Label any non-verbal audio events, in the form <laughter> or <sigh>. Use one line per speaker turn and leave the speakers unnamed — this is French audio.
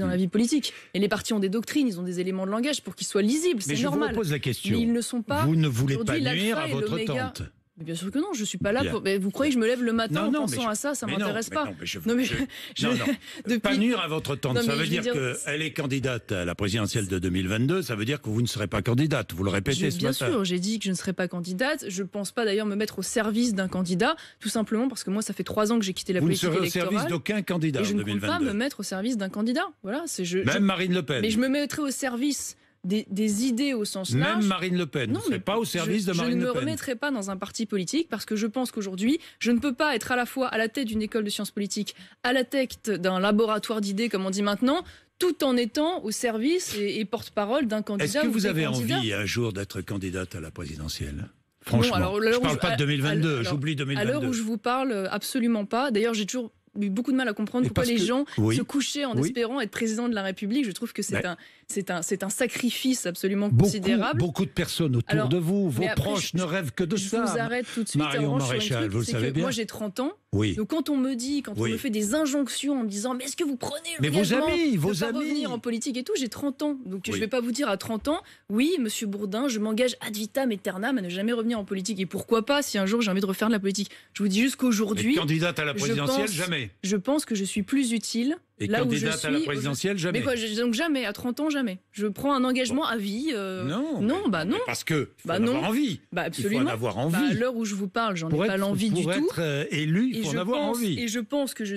dans la mm. vie politique. Et les partis ont des doctrines, ils ont des éléments de langage pour qu'ils soient lisibles, c'est normal. Mais je vous pose la question. ils ne sont pas. Vous ne voulez pas nuire à votre tante bien sûr que non, je suis pas là pour. vous croyez que je me lève le matin en pensant à ça Ça m'intéresse pas. non, mais je, non, <laughs> <laughs> Pas nuire
à votre temps. ça veut dire, qu'elle est candidate à la présidentielle de 2022. Ça veut dire que vous ne serez pas candidate. Vous le répétez ce Bien sûr, j'ai
dit que je ne serai pas candidate. Je ne pense pas d'ailleurs me mettre au service d'un candidat, tout simplement parce que moi, ça fait trois ans que j'ai quitté la politique électorale. Vous ne serez au service
d'aucun candidat. Et je ne peux pas me
mettre au service d'un candidat. Voilà, c'est je. Même Marine Le Pen. Mais je me mettrai au service des, idées au sens large. Même Marine Le Pen, non, mais pas au service de Marine Le Pen. Je ne me remettrai pas dans un parti politique parce que je pense qu'aujourd'hui, je ne peux pas être à la fois à la tête d'une école de sciences politiques, à la tête d'un laboratoire d'idées, comme on dit maintenant, tout en étant au service et, porte-parole d'un candidat. Est-ce que vous avez envie
un jour d'être candidate à la présidentielle Franchement, je parle pas de 2022, j'oublie 2022. À l'heure où je vous
parle, absolument pas. D'ailleurs, j'ai toujours beaucoup de mal à comprendre pourquoi les gens se couchaient en espérant être président de la République. Je trouve que c'est un, c'est un, c'est un sacrifice absolument considérable.
Beaucoup de personnes autour de vous, vos proches ne rêvent que de ça. Je vous arrête tout de suite. Marion Maréchal, vous le savez bien. Moi, j'ai 30
ans. Donc quand on me dit, quand on me fait des injonctions en me disant, mais est-ce que vous prenez le mais amis, de vos revenir en politique et tout, j'ai 30 ans, donc je ne vais pas vous dire à 30 ans, oui, Monsieur Bourdin, je m'engage ad vitam aeternam à ne jamais revenir en politique et pourquoi pas si un jour j'ai envie de refaire de la politique. Je vous dis juste qu'aujourd'hui, candidate à la présidentielle, jamais. Je pense que je suis plus utile. Et là où je suis, à la présidentielle, jamais. Mais quoi, donc jamais, à 30 ans, jamais. Je prends un engagement à vie. Euh, non. Non, bah non.
Parce que, faut bah en non. avoir envie. Bah absolument. avoir envie. Bah, à l'heure
où je vous parle, j'en ai pas l'envie du tout. Pour être euh, élu, il faut en avoir envie. Et je pense que je suis